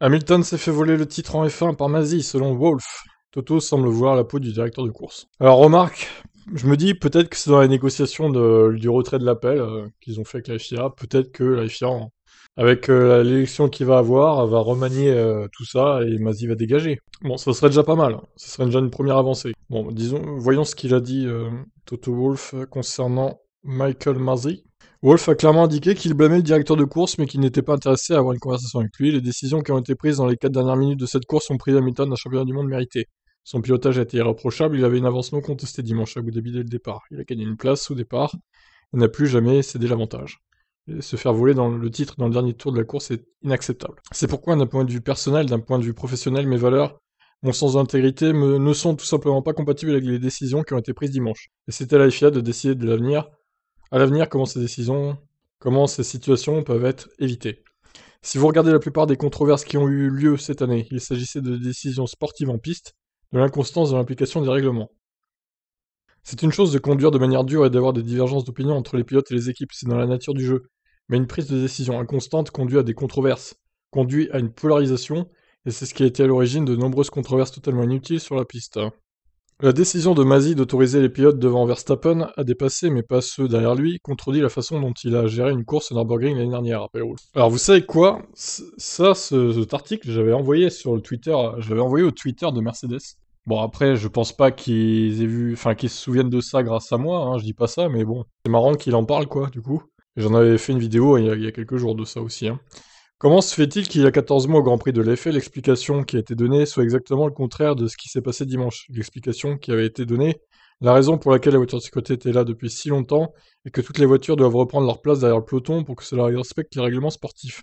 Hamilton s'est fait voler le titre en F1 par Mazzi, selon Wolf. Toto semble voir la peau du directeur de course. Alors remarque, je me dis peut-être que c'est dans les négociations du retrait de l'appel euh, qu'ils ont fait avec la FIA. Peut-être que la FIA, avec euh, l'élection qu'il va avoir, va remanier euh, tout ça et Mazzi va dégager. Bon, ça serait déjà pas mal. Hein. Ça serait déjà une première avancée. Bon, disons, voyons ce qu'il a dit Toto Wolf concernant Michael Mazzi. Wolf a clairement indiqué qu'il blâmait le directeur de course, mais qu'il n'était pas intéressé à avoir une conversation avec lui. Les décisions qui ont été prises dans les 4 dernières minutes de cette course ont pris la Hamilton d'un championnat du monde mérité. Son pilotage a été irréprochable, il avait une avance non contestée dimanche à Abu Dhabi dès le départ. Il a gagné une place au départ et n'a plus jamais cédé l'avantage. Se faire voler dans le titre dans le dernier tour de la course est inacceptable. C'est pourquoi, d'un point de vue personnel, d'un point de vue professionnel, mes valeurs mon sens d'intégrité ne sont tout simplement pas compatibles avec les décisions qui ont été prises dimanche. Et c'était à la FIA de décider de l'avenir à l'avenir comment ces décisions, comment ces situations peuvent être évitées. Si vous regardez la plupart des controverses qui ont eu lieu cette année, il s'agissait de décisions sportives en piste, de l'inconstance dans l'application des règlements. C'est une chose de conduire de manière dure et d'avoir des divergences d'opinion entre les pilotes et les équipes, c'est dans la nature du jeu. Mais une prise de décision inconstante conduit à des controverses, conduit à une polarisation, et c'est ce qui a été à l'origine de nombreuses controverses totalement inutiles sur la piste. La décision de Mazzi d'autoriser les pilotes devant Verstappen à dépasser, mais pas ceux derrière lui, contredit la façon dont il a géré une course en Nürburgring l'année dernière, à Pérou. Alors vous savez quoi Ça, ce, cet article, j'avais envoyé sur le Twitter, je l'avais envoyé au Twitter de Mercedes. Bon après, je pense pas qu'ils aient vu, enfin qu'ils se souviennent de ça grâce à moi. Hein, je dis pas ça, mais bon, c'est marrant qu'il en parle quoi, du coup. J'en avais fait une vidéo il y, a, il y, a, quelques jours de ça aussi. Hein. Comment se fait-il qu'il y a 14 mois au Grand Prix de l'Effet, l'explication qui a été donnée soit exactement le contraire de ce qui s'est passé dimanche L'explication qui avait été donnée, la raison pour laquelle la voiture de sécurité était là depuis si longtemps et que toutes les voitures doivent reprendre leur place derrière le peloton pour que cela respecte les règlements sportifs.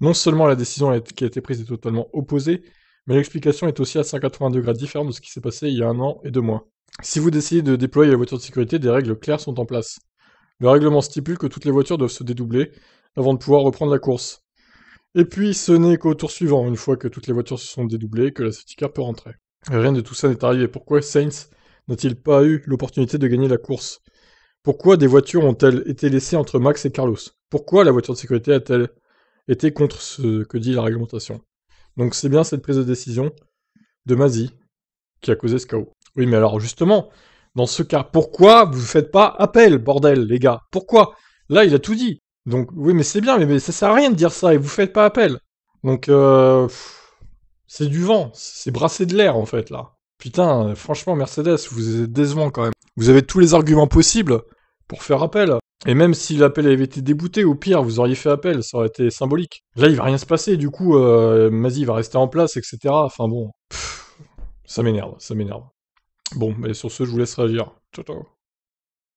Non seulement la décision qui a été prise est totalement opposée, mais l'explication est aussi à 180 degrés différente de ce qui s'est passé il y a un an et deux mois. Si vous décidez de déployer la voiture de sécurité, des règles claires sont en place. Le règlement stipule que toutes les voitures doivent se dédoubler avant de pouvoir reprendre la course. Et puis ce n'est qu'au tour suivant, une fois que toutes les voitures se sont dédoublées, que la safety car peut rentrer. Rien de tout ça n'est arrivé. Pourquoi Sainz n'a-t-il pas eu l'opportunité de gagner la course Pourquoi des voitures ont-elles été laissées entre Max et Carlos Pourquoi la voiture de sécurité a-t-elle été contre ce que dit la réglementation Donc c'est bien cette prise de décision de Mazi qui a causé ce chaos. Oui, mais alors justement, dans ce cas, pourquoi vous ne faites pas appel, bordel, les gars Pourquoi Là, il a tout dit. Donc oui, mais c'est bien, mais, ça sert à rien de dire ça et vous faites pas appel. Donc euh, c'est du vent, c'est brassé de l'air en fait là. Putain, franchement Mercedes, vous êtes décevant quand même. Vous avez tous les arguments possibles pour faire appel. Et même si l'appel avait été débouté, au pire, vous auriez fait appel, ça aurait été symbolique. Là, il va rien se passer, du coup, euh, Mazie va rester en place, etc. Enfin bon, ça m'énerve, ça m'énerve. Bon, mais sur ce, je vous laisse réagir. Ciao, ciao.